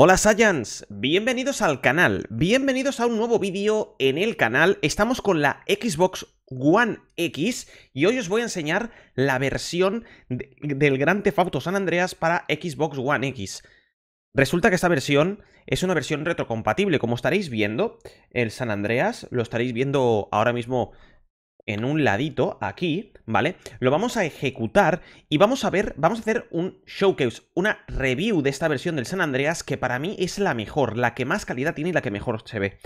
Hola Saiyans, bienvenidos al canal, bienvenidos a un nuevo vídeo en el canal, estamos con la Xbox One X y hoy os voy a enseñar la versión del Gran Tefauto San Andreas para Xbox One X. Resulta que esta versión es una versión retrocompatible, como estaréis viendo, el San Andreas, lo estaréis viendo ahora mismo en un ladito, aquí, ¿vale? Lo vamos a ejecutar y vamos a ver, vamos a hacer un showcase, una review de esta versión del San Andreas que para mí es la mejor, la que más calidad tiene y la que mejor se ve.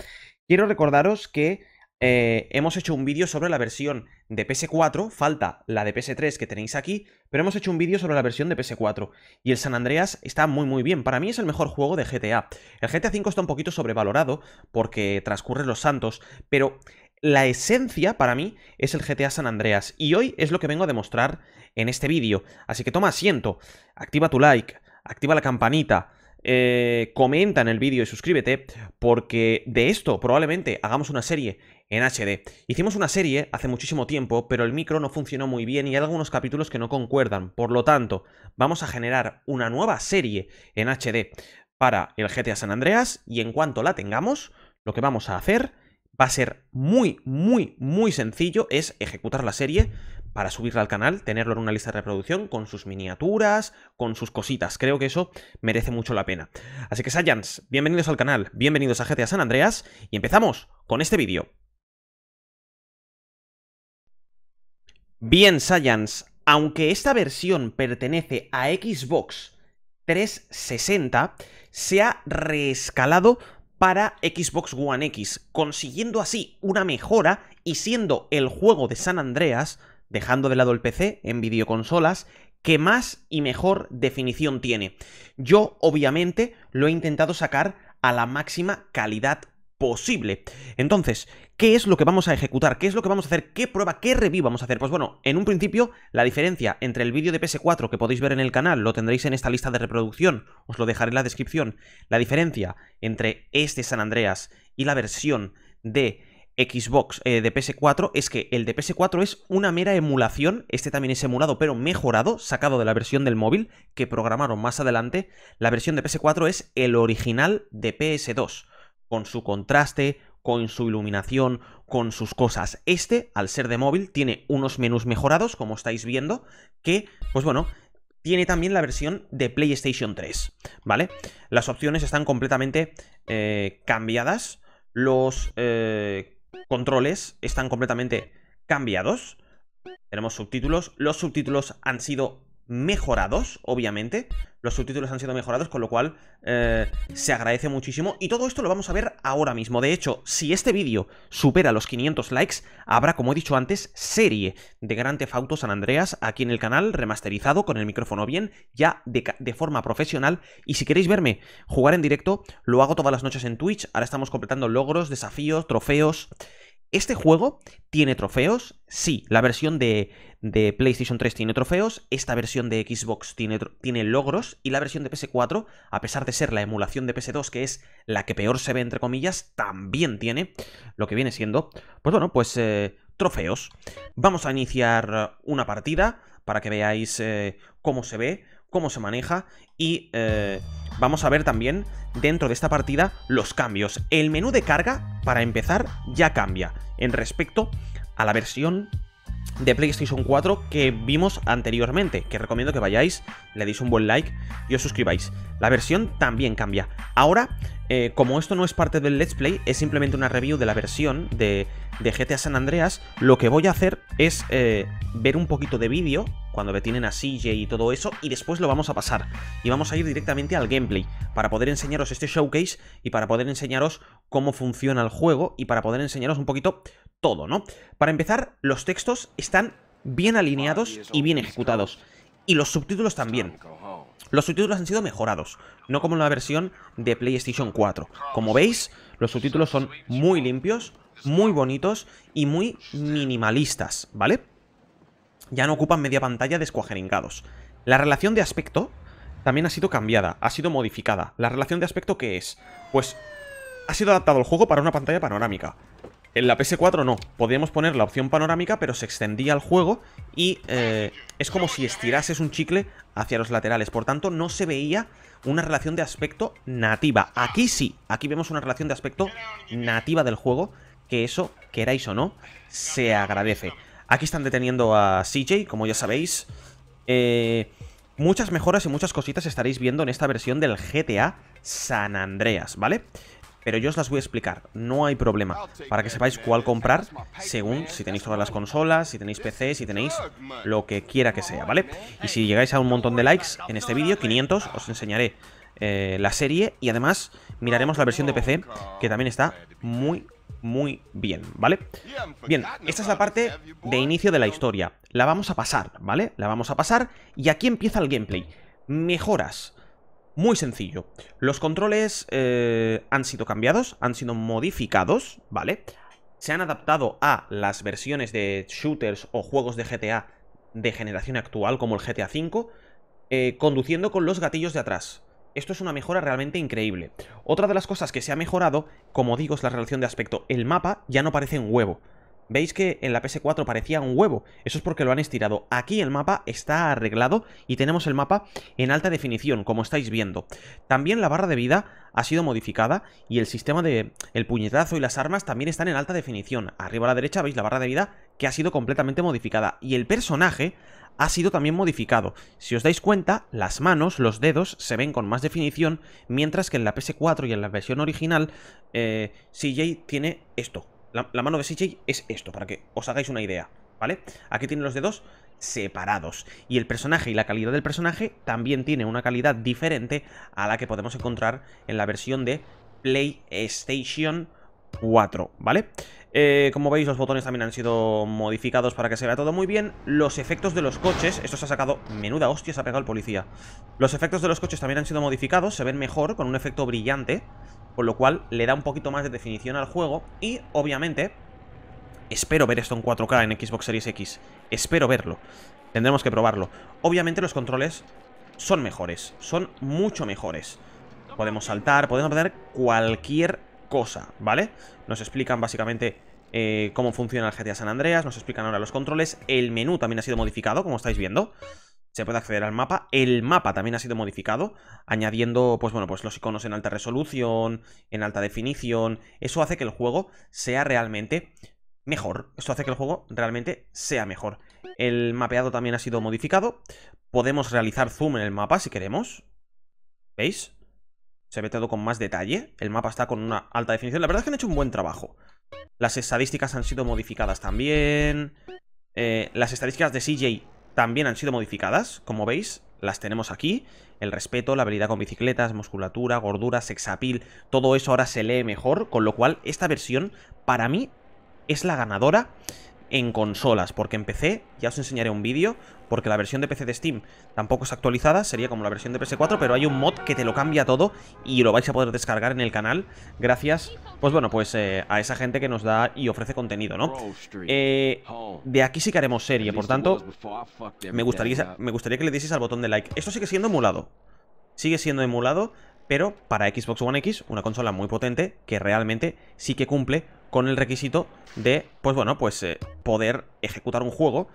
Quiero recordaros que eh, hemos hecho un vídeo sobre la versión de PS4, falta la de PS3 que tenéis aquí, pero hemos hecho un vídeo sobre la versión de PS4 y el San Andreas está muy muy bien, para mí es el mejor juego de GTA. El GTA V está un poquito sobrevalorado porque transcurre los santos, pero la esencia para mí es el GTA San Andreas y hoy es lo que vengo a demostrar en este vídeo. Así que toma asiento, activa tu like, activa la campanita, eh, comenta en el vídeo y suscríbete porque de esto probablemente hagamos una serie en HD. Hicimos una serie hace muchísimo tiempo, pero el micro no funcionó muy bien y hay algunos capítulos que no concuerdan. Por lo tanto, vamos a generar una nueva serie en HD para el GTA San Andreas y en cuanto la tengamos, lo que vamos a hacer va a ser muy, muy, muy sencillo es ejecutar la serie para subirla al canal, tenerlo en una lista de reproducción con sus miniaturas, con sus cositas. Creo que eso merece mucho la pena. Así que Saiyans, bienvenidos al canal, bienvenidos a GTA San Andreas y empezamos con este vídeo. Bien Saiyans, aunque esta versión pertenece a Xbox 360, se ha reescalado para Xbox One X, consiguiendo así una mejora y siendo el juego de San Andreas, dejando de lado el PC en videoconsolas, que más y mejor definición tiene. Yo obviamente lo he intentado sacar a la máxima calidad posible. Entonces, ¿qué es lo que vamos a ejecutar? ¿Qué es lo que vamos a hacer? ¿Qué prueba, qué review vamos a hacer? Pues bueno, en un principio, la diferencia entre el vídeo de PS4 que podéis ver en el canal, lo tendréis en esta lista de reproducción, os lo dejaré en la descripción, la diferencia entre este San Andreas y la versión de Xbox eh, de PS4 es que el de PS4 es una mera emulación, este también es emulado pero mejorado, sacado de la versión del móvil que programaron más adelante, la versión de PS4 es el original de PS2 con su contraste, con su iluminación, con sus cosas. Este, al ser de móvil, tiene unos menús mejorados, como estáis viendo, que, pues bueno, tiene también la versión de PlayStation 3, ¿vale? Las opciones están completamente eh, cambiadas, los eh, controles están completamente cambiados, tenemos subtítulos, los subtítulos han sido mejorados, obviamente. Los subtítulos han sido mejorados, con lo cual eh, se agradece muchísimo. Y todo esto lo vamos a ver ahora mismo. De hecho, si este vídeo supera los 500 likes, habrá, como he dicho antes, serie de Gran Tefauto San Andreas aquí en el canal, remasterizado, con el micrófono bien, ya de forma profesional. Y si queréis verme jugar en directo, lo hago todas las noches en Twitch. Ahora estamos completando logros, desafíos, trofeos este juego tiene trofeos, sí, la versión de, PlayStation 3 tiene trofeos, esta versión de Xbox tiene, tiene, logros y la versión de PS4, a pesar de ser la emulación de PS2, que es la que peor se ve entre comillas, también tiene lo que viene siendo, pues bueno, pues eh, trofeos. Vamos a iniciar una partida para que veáis eh, cómo se ve, cómo se maneja y... Eh, vamos a ver también dentro de esta partida los cambios. El menú de carga, para empezar, ya cambia en respecto a la versión de PlayStation 4 que vimos anteriormente, que recomiendo que vayáis, le deis un buen like y os suscribáis. La versión también cambia. Ahora, eh, como esto no es parte del Let's Play, es simplemente una review de la versión de, GTA San Andreas, lo que voy a hacer es eh, ver un poquito de vídeo, cuando tienen a CJ y todo eso, y después lo vamos a pasar. Y vamos a ir directamente al gameplay, para poder enseñaros este showcase y para poder enseñaros cómo funciona el juego y para poder enseñaros un poquito todo, ¿no? Para empezar, los textos están bien alineados y bien ejecutados. Y los subtítulos también. Los subtítulos han sido mejorados, no como en la versión de PlayStation 4. Como veis, los subtítulos son muy limpios, muy bonitos y muy minimalistas, ¿vale? Ya no ocupan media pantalla descuajeringados. La relación de aspecto también ha sido cambiada, ha sido modificada. ¿La relación de aspecto qué es? Pues ha sido adaptado el juego para una pantalla panorámica. En la PS4 no, podíamos poner la opción panorámica, pero se extendía el juego y eh, es como si estirases un chicle hacia los laterales. Por tanto, no se veía una relación de aspecto nativa. Aquí sí, aquí vemos una relación de aspecto nativa del juego, que eso, queráis o no, se agradece. Aquí están deteniendo a CJ, como ya sabéis. Eh, muchas mejoras y muchas cositas estaréis viendo en esta versión del GTA San Andreas, ¿vale? pero yo os las voy a explicar, no hay problema, para que sepáis cuál comprar según si tenéis todas las consolas, si tenéis PC, si tenéis lo que quiera que sea, ¿vale? Y si llegáis a un montón de likes en este vídeo, 500, os enseñaré eh, la serie y además miraremos la versión de PC que también está muy, muy bien, ¿vale? Bien, esta es la parte de inicio de la historia, la vamos a pasar, ¿vale? La vamos a pasar y aquí empieza el gameplay, mejoras, muy sencillo. Los controles eh, han sido cambiados, han sido modificados, ¿vale? Se han adaptado a las versiones de shooters o juegos de GTA de generación actual, como el GTA V, eh, conduciendo con los gatillos de atrás. Esto es una mejora realmente increíble. Otra de las cosas que se ha mejorado, como digo, es la relación de aspecto. El mapa ya no parece un huevo. Veis que en la PS4 parecía un huevo, eso es porque lo han estirado. Aquí el mapa está arreglado y tenemos el mapa en alta definición, como estáis viendo. También la barra de vida ha sido modificada y el sistema de el puñetazo y las armas también están en alta definición. Arriba a la derecha veis la barra de vida que ha sido completamente modificada y el personaje ha sido también modificado. Si os dais cuenta, las manos, los dedos, se ven con más definición, mientras que en la PS4 y en la versión original, eh, CJ tiene esto, la, mano de CJ es esto, para que os hagáis una idea, ¿vale? Aquí tienen los dedos separados. Y el personaje y la calidad del personaje también tiene una calidad diferente a la que podemos encontrar en la versión de PlayStation 4, ¿vale? Eh, como veis, los botones también han sido modificados para que se vea todo muy bien. Los efectos de los coches... Esto se ha sacado... Menuda hostia se ha pegado el policía. Los efectos de los coches también han sido modificados. Se ven mejor, con un efecto brillante con lo cual le da un poquito más de definición al juego y obviamente espero ver esto en 4K en Xbox Series X, espero verlo, tendremos que probarlo. Obviamente los controles son mejores, son mucho mejores. Podemos saltar, podemos hacer cualquier cosa, ¿vale? Nos explican básicamente eh, cómo funciona el GTA San Andreas, nos explican ahora los controles, el menú también ha sido modificado, como estáis viendo se puede acceder al mapa. El mapa también ha sido modificado, añadiendo, pues bueno, pues los iconos en alta resolución, en alta definición. Eso hace que el juego sea realmente mejor. Esto hace que el juego realmente sea mejor. El mapeado también ha sido modificado. Podemos realizar zoom en el mapa si queremos. ¿Veis? Se ve todo con más detalle. El mapa está con una alta definición. La verdad es que han hecho un buen trabajo. Las estadísticas han sido modificadas también. Eh, las estadísticas de CJ también han sido modificadas, como veis, las tenemos aquí. El respeto, la habilidad con bicicletas, musculatura, gordura, sexapil, todo eso ahora se lee mejor, con lo cual esta versión para mí es la ganadora en consolas, porque empecé ya os enseñaré un vídeo, porque la versión de PC de Steam tampoco es actualizada, sería como la versión de PS4, pero hay un mod que te lo cambia todo y lo vais a poder descargar en el canal gracias, pues bueno, pues eh, a esa gente que nos da y ofrece contenido, ¿no? Eh, de aquí sí que haremos serie, por tanto, me gustaría, me gustaría que le dieseis al botón de like. Esto sigue siendo emulado, sigue siendo emulado, pero para Xbox One X, una consola muy potente que realmente sí que cumple con el requisito de, pues bueno, pues eh, poder ejecutar un juego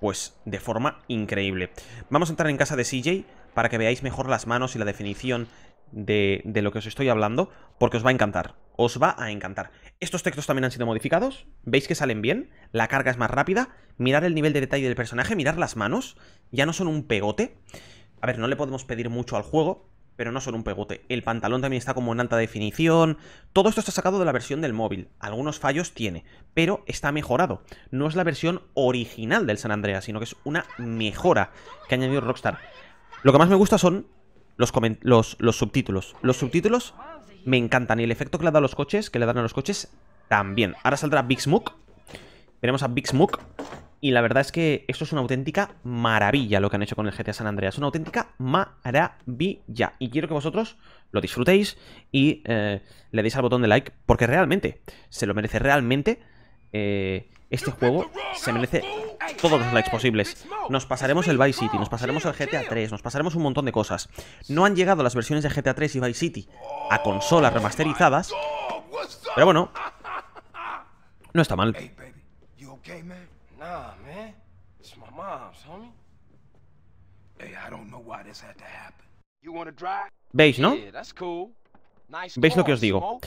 pues de forma increíble. Vamos a entrar en casa de CJ para que veáis mejor las manos y la definición de, de, lo que os estoy hablando, porque os va a encantar, os va a encantar. Estos textos también han sido modificados, veis que salen bien, la carga es más rápida, mirar el nivel de detalle del personaje, mirar las manos, ya no son un pegote. A ver, no le podemos pedir mucho al juego, pero no solo un pegote. El pantalón también está como en alta definición. Todo esto está sacado de la versión del móvil. Algunos fallos tiene, pero está mejorado. No es la versión original del San Andreas, sino que es una mejora que ha añadido Rockstar. Lo que más me gusta son los, los subtítulos. Los subtítulos me encantan y el efecto que le da a los coches, que le dan a los coches, también. Ahora saldrá Big Smoke. Veremos a Big Smoke y la verdad es que esto es una auténtica maravilla lo que han hecho con el GTA San Andreas. Una auténtica maravilla. Y quiero que vosotros lo disfrutéis y eh, le deis al botón de like porque realmente se lo merece. Realmente eh, este juego se merece todos los likes posibles. Nos pasaremos el Vice City, nos pasaremos el GTA 3, nos pasaremos un montón de cosas. No han llegado las versiones de GTA 3 y Vice City a consolas remasterizadas. Pero bueno, no está mal man. ¿Veis, no? ¿Veis lo que os digo?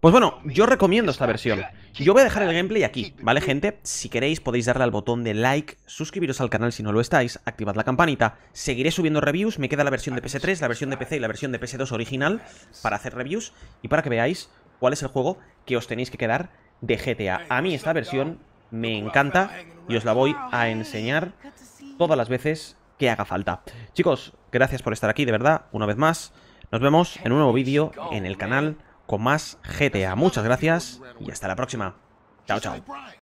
Pues bueno, yo recomiendo esta versión. Yo voy a dejar el gameplay aquí, ¿vale, gente? Si queréis podéis darle al botón de like, suscribiros al canal si no lo estáis, activad la campanita, seguiré subiendo reviews, me queda la versión de PS3, la versión de PC y la versión de PS2 original para hacer reviews y para que veáis cuál es el juego que os tenéis que quedar de GTA. A mí esta versión me encanta y os la voy a enseñar todas las veces que haga falta. Chicos, gracias por estar aquí, de verdad, una vez más. Nos vemos en un nuevo vídeo en el canal con más GTA. Muchas gracias y hasta la próxima. Chao, chao.